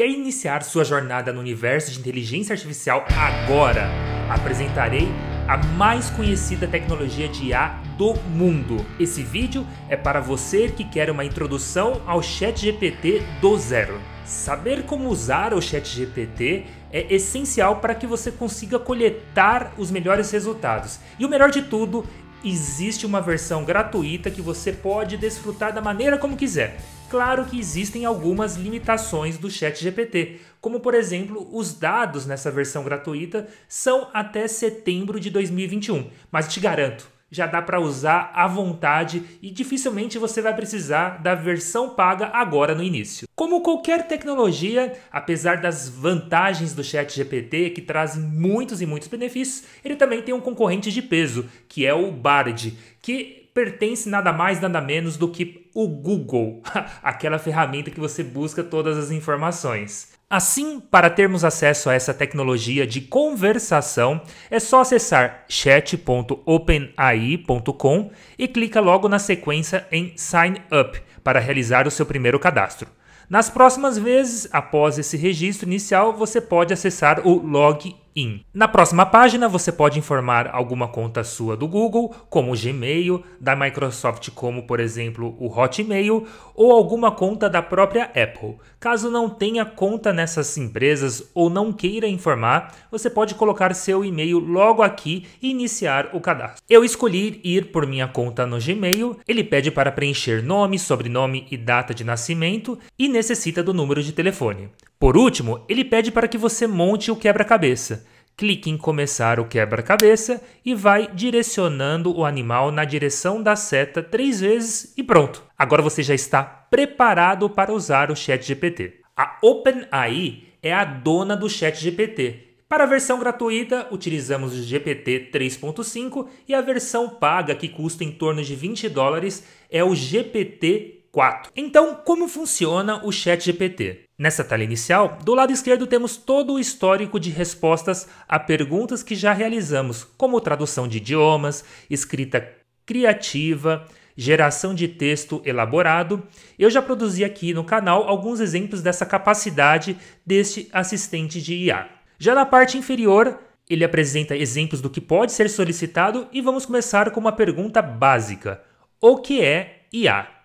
Quer iniciar sua jornada no universo de inteligência artificial agora? Apresentarei a mais conhecida tecnologia de IA do mundo. Esse vídeo é para você que quer uma introdução ao ChatGPT do zero. Saber como usar o ChatGPT é essencial para que você consiga coletar os melhores resultados. E o melhor de tudo, existe uma versão gratuita que você pode desfrutar da maneira como quiser. Claro que existem algumas limitações do Chat GPT, como por exemplo, os dados nessa versão gratuita são até setembro de 2021, mas te garanto, já dá para usar à vontade e dificilmente você vai precisar da versão paga agora no início. Como qualquer tecnologia, apesar das vantagens do Chat GPT que trazem muitos e muitos benefícios, ele também tem um concorrente de peso, que é o Bard, que pertence nada mais, nada menos do que o Google, aquela ferramenta que você busca todas as informações. Assim, para termos acesso a essa tecnologia de conversação, é só acessar chat.openai.com e clica logo na sequência em Sign Up para realizar o seu primeiro cadastro. Nas próximas vezes, após esse registro inicial, você pode acessar o Log in. Na próxima página, você pode informar alguma conta sua do Google, como o Gmail, da Microsoft, como por exemplo o Hotmail, ou alguma conta da própria Apple. Caso não tenha conta nessas empresas ou não queira informar, você pode colocar seu e-mail logo aqui e iniciar o cadastro. Eu escolhi ir por minha conta no Gmail, ele pede para preencher nome, sobrenome e data de nascimento e necessita do número de telefone. Por último, ele pede para que você monte o quebra-cabeça. Clique em começar o quebra-cabeça e vai direcionando o animal na direção da seta três vezes e pronto. Agora você já está preparado para usar o ChatGPT. A OpenAI é a dona do ChatGPT. Para a versão gratuita, utilizamos o GPT 3.5 e a versão paga, que custa em torno de 20 dólares, é o GPT 4. Então, como funciona o ChatGPT? Nessa tela inicial, do lado esquerdo temos todo o histórico de respostas a perguntas que já realizamos, como tradução de idiomas, escrita criativa, geração de texto elaborado. Eu já produzi aqui no canal alguns exemplos dessa capacidade deste assistente de IA. Já na parte inferior, ele apresenta exemplos do que pode ser solicitado e vamos começar com uma pergunta básica: O que é IA?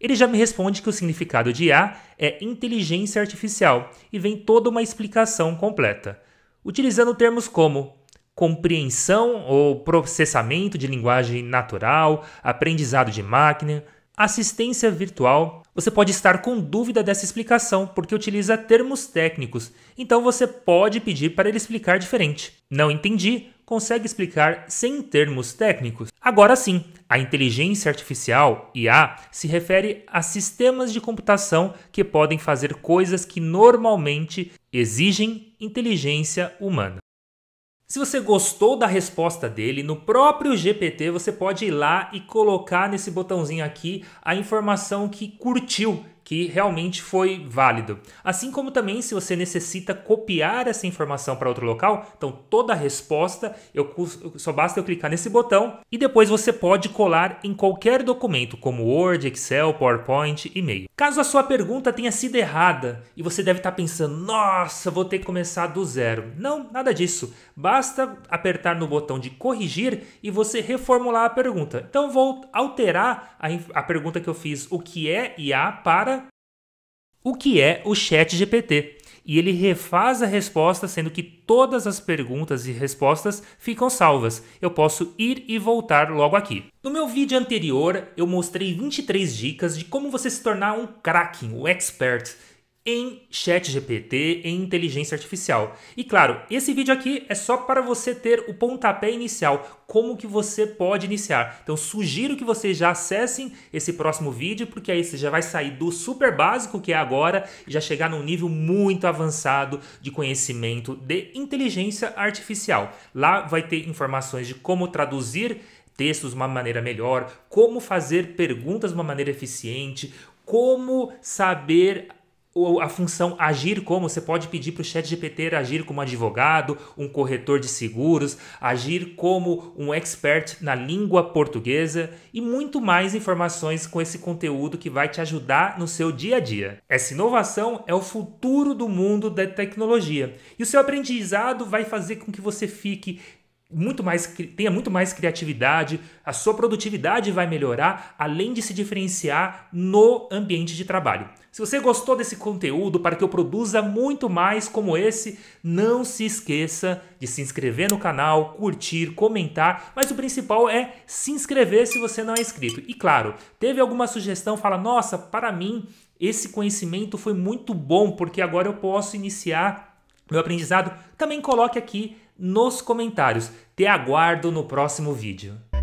Ele já me responde que o significado de IA é inteligência artificial e vem toda uma explicação completa, utilizando termos como compreensão ou processamento de linguagem natural, aprendizado de máquina, assistência virtual. Você pode estar com dúvida dessa explicação porque utiliza termos técnicos, então você pode pedir para ele explicar diferente. Não entendi? consegue explicar sem termos técnicos. Agora sim, a inteligência artificial, IA, se refere a sistemas de computação que podem fazer coisas que normalmente exigem inteligência humana. Se você gostou da resposta dele, no próprio GPT você pode ir lá e colocar nesse botãozinho aqui a informação que curtiu que realmente foi válido. Assim como também se você necessita copiar essa informação para outro local, então toda a resposta, eu, só basta eu clicar nesse botão e depois você pode colar em qualquer documento, como Word, Excel, PowerPoint, e-mail. Caso a sua pergunta tenha sido errada e você deve estar tá pensando, nossa, vou ter que começar do zero. Não, nada disso. Basta apertar no botão de corrigir e você reformular a pergunta. Então vou alterar a, a pergunta que eu fiz, o que é IA para o que é o Chat GPT. E ele refaz a resposta, sendo que todas as perguntas e respostas ficam salvas. Eu posso ir e voltar logo aqui. No meu vídeo anterior, eu mostrei 23 dicas de como você se tornar um Kraken, um expert em ChatGPT, em inteligência artificial. E claro, esse vídeo aqui é só para você ter o pontapé inicial, como que você pode iniciar. Então sugiro que vocês já acessem esse próximo vídeo, porque aí você já vai sair do super básico que é agora e já chegar num nível muito avançado de conhecimento de inteligência artificial. Lá vai ter informações de como traduzir textos de uma maneira melhor, como fazer perguntas de uma maneira eficiente, como saber a função agir como, você pode pedir para o chat GPT agir como advogado, um corretor de seguros, agir como um expert na língua portuguesa e muito mais informações com esse conteúdo que vai te ajudar no seu dia a dia. Essa inovação é o futuro do mundo da tecnologia e o seu aprendizado vai fazer com que você fique muito mais, tenha muito mais criatividade, a sua produtividade vai melhorar, além de se diferenciar no ambiente de trabalho. Se você gostou desse conteúdo, para que eu produza muito mais como esse, não se esqueça de se inscrever no canal, curtir, comentar, mas o principal é se inscrever se você não é inscrito. E claro, teve alguma sugestão, fala: "Nossa, para mim esse conhecimento foi muito bom, porque agora eu posso iniciar meu aprendizado". Também coloque aqui nos comentários. Te aguardo no próximo vídeo.